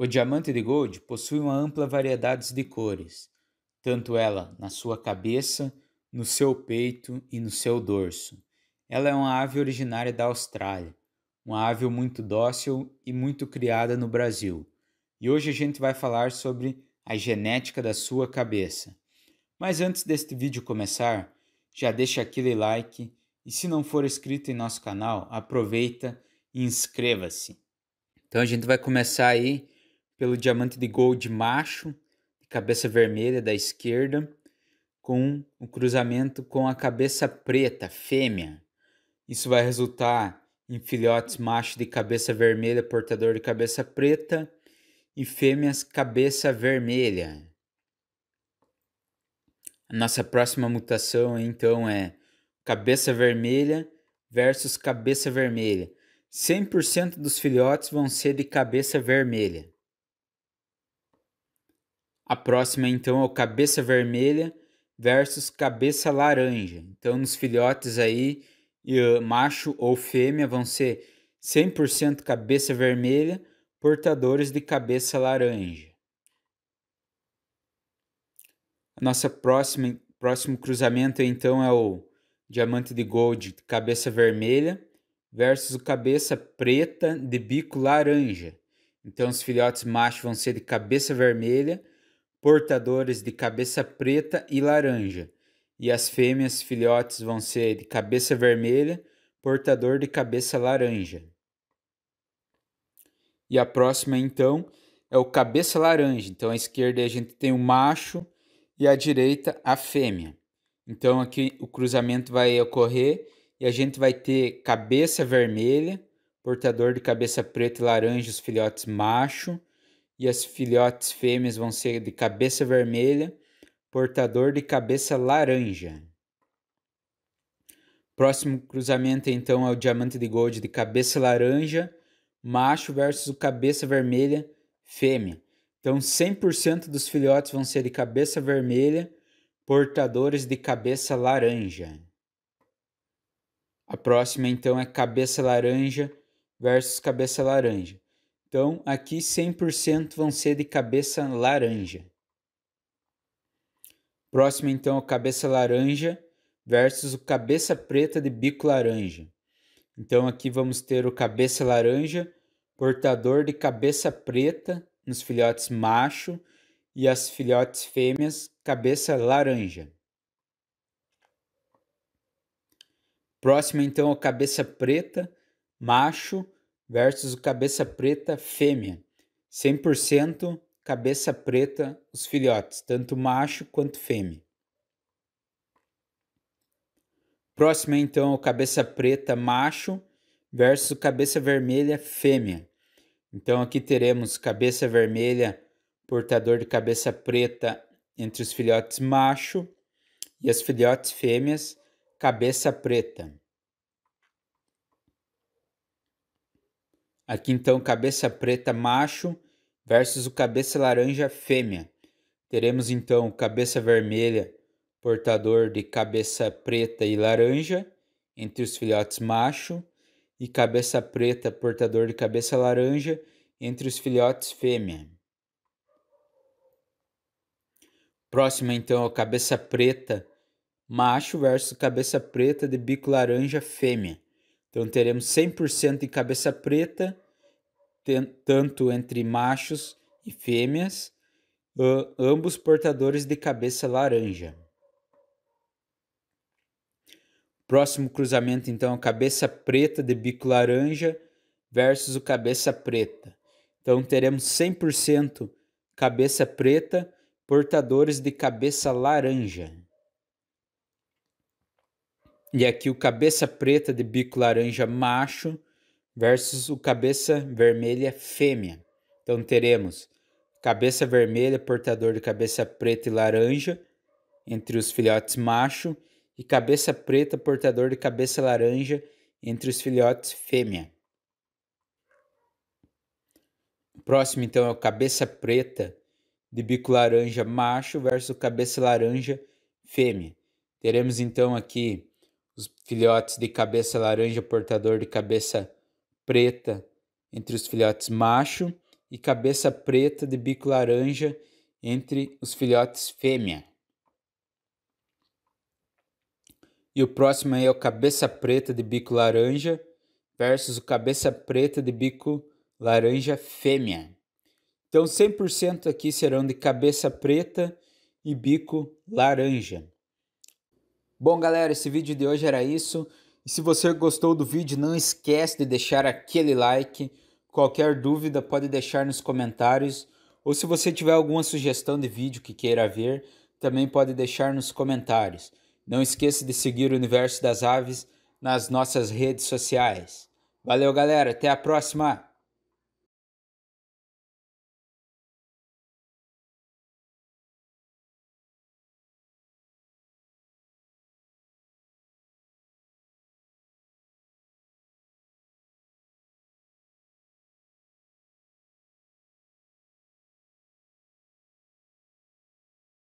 O diamante de Gold possui uma ampla variedade de cores, tanto ela na sua cabeça, no seu peito e no seu dorso. Ela é uma ave originária da Austrália, uma ave muito dócil e muito criada no Brasil. E hoje a gente vai falar sobre a genética da sua cabeça. Mas antes deste vídeo começar, já deixa aquele like e se não for inscrito em nosso canal, aproveita e inscreva-se. Então a gente vai começar aí pelo diamante de gold macho, de cabeça vermelha da esquerda, com o um cruzamento com a cabeça preta, fêmea. Isso vai resultar em filhotes macho de cabeça vermelha, portador de cabeça preta, e fêmeas cabeça vermelha. A nossa próxima mutação então é cabeça vermelha versus cabeça vermelha. 100% dos filhotes vão ser de cabeça vermelha. A próxima, então, é o cabeça vermelha versus cabeça laranja. Então, nos filhotes aí, ah, macho ou fêmea vão ser 100% cabeça vermelha, portadores de cabeça laranja. nossa próxima, próximo cruzamento, então, é o diamante de gold cabeça vermelha versus o cabeça preta de bico laranja. Então, os filhotes macho vão ser de cabeça vermelha, Portadores de cabeça preta e laranja, e as fêmeas filhotes vão ser de cabeça vermelha, portador de cabeça laranja. E a próxima, então, é o cabeça laranja. Então, à esquerda a gente tem o macho e à direita a fêmea. Então, aqui o cruzamento vai ocorrer e a gente vai ter cabeça vermelha, portador de cabeça preta e laranja, os filhotes macho, e as filhotes fêmeas vão ser de cabeça vermelha, portador de cabeça laranja. Próximo cruzamento então é o diamante de gold de cabeça laranja, macho versus o cabeça vermelha, fêmea. Então 100% dos filhotes vão ser de cabeça vermelha, portadores de cabeça laranja. A próxima então é cabeça laranja versus cabeça laranja. Então, aqui 100% vão ser de cabeça laranja. Próximo, então, o cabeça laranja versus o cabeça preta de bico laranja. Então, aqui vamos ter o cabeça laranja, portador de cabeça preta nos filhotes macho e as filhotes fêmeas, cabeça laranja. Próximo, então, o cabeça preta, macho, versus o cabeça preta fêmea. 100% cabeça preta os filhotes, tanto macho quanto fêmea. Próximo é então o cabeça preta macho versus cabeça vermelha fêmea. Então aqui teremos cabeça vermelha portador de cabeça preta entre os filhotes macho e as filhotes fêmeas cabeça preta. Aqui então, cabeça preta macho versus o cabeça laranja fêmea. Teremos então cabeça vermelha, portador de cabeça preta e laranja, entre os filhotes macho, e cabeça preta, portador de cabeça laranja, entre os filhotes fêmea. Próxima então a cabeça preta macho versus cabeça preta de bico laranja fêmea. Então teremos 100% de cabeça preta, tanto entre machos e fêmeas, ah, ambos portadores de cabeça laranja. Próximo cruzamento, então, é cabeça preta de bico laranja versus o cabeça preta. Então teremos 100% cabeça preta, portadores de cabeça laranja. E aqui o cabeça preta de bico laranja macho versus o cabeça vermelha fêmea. Então teremos cabeça vermelha portador de cabeça preta e laranja entre os filhotes macho e cabeça preta portador de cabeça laranja entre os filhotes fêmea. O próximo então é o cabeça preta de bico laranja macho versus cabeça laranja fêmea. Teremos então aqui os filhotes de cabeça laranja portador de cabeça preta entre os filhotes macho e cabeça preta de bico laranja entre os filhotes fêmea. E o próximo aí é o cabeça preta de bico laranja versus o cabeça preta de bico laranja fêmea. Então 100% aqui serão de cabeça preta e bico laranja. Bom, galera, esse vídeo de hoje era isso. E se você gostou do vídeo, não esquece de deixar aquele like. Qualquer dúvida pode deixar nos comentários. Ou se você tiver alguma sugestão de vídeo que queira ver, também pode deixar nos comentários. Não esqueça de seguir o Universo das Aves nas nossas redes sociais. Valeu, galera. Até a próxima!